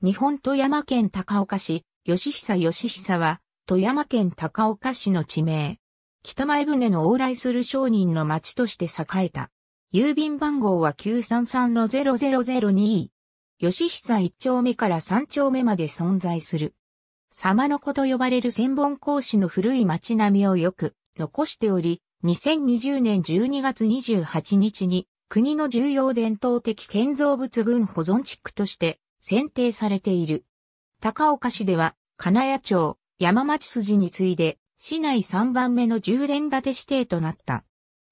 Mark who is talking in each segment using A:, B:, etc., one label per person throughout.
A: 日本富山県高岡市、吉久吉久は、富山県高岡市の地名。北前船の往来する商人の町として栄えた。郵便番号は933-0002。吉久一丁目から三丁目まで存在する。様の子と呼ばれる千本講師の古い町並みをよく残しており、2020年12月28日に国の重要伝統的建造物群保存地区として選定されている。高岡市では、金谷町、山町筋に次いで、市内3番目の充電連建て指定となった。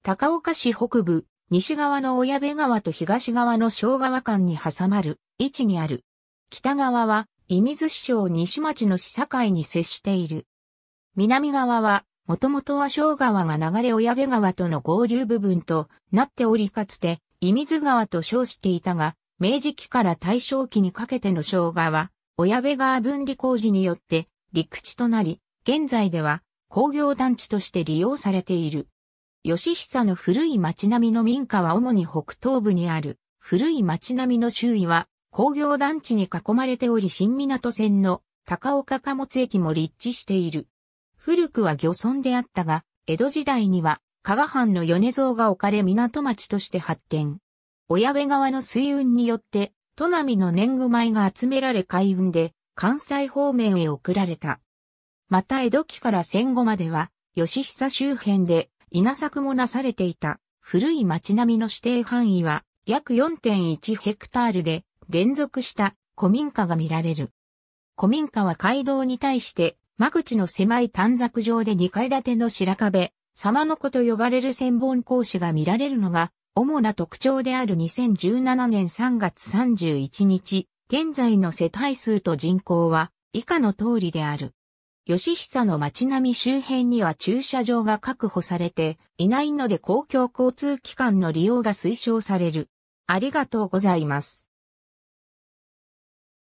A: 高岡市北部、西側の小矢部川と東側の小川間に挟まる位置にある。北側は、射水市長、西町の市境に接している。南側は、もともとは小川が流れ小矢部川との合流部分となっておりかつて、射水川と称していたが、明治期から大正期にかけての生姜は、親部川分離工事によって陸地となり、現在では工業団地として利用されている。吉久の古い町並みの民家は主に北東部にある、古い町並みの周囲は工業団地に囲まれており新港線の高岡貨物駅も立地している。古くは漁村であったが、江戸時代には加賀藩の米蔵が置かれ港町として発展。親部川の水運によって、都並の年貢米が集められ海運で、関西方面へ送られた。また江戸期から戦後までは、吉久周辺で稲作もなされていた古い町並みの指定範囲は約4.1ヘクタールで連続した古民家が見られる。古民家は街道に対して間口の狭い短冊上で2階建ての白壁、様の子と呼ばれる千本格子が見られるのが主な特徴である2017年3月31日、現在の世帯数と人口は以下の通りである。吉久の町並み周辺には駐車場が確保されていないので公共交通機関の利用が推奨される。ありがとうございます。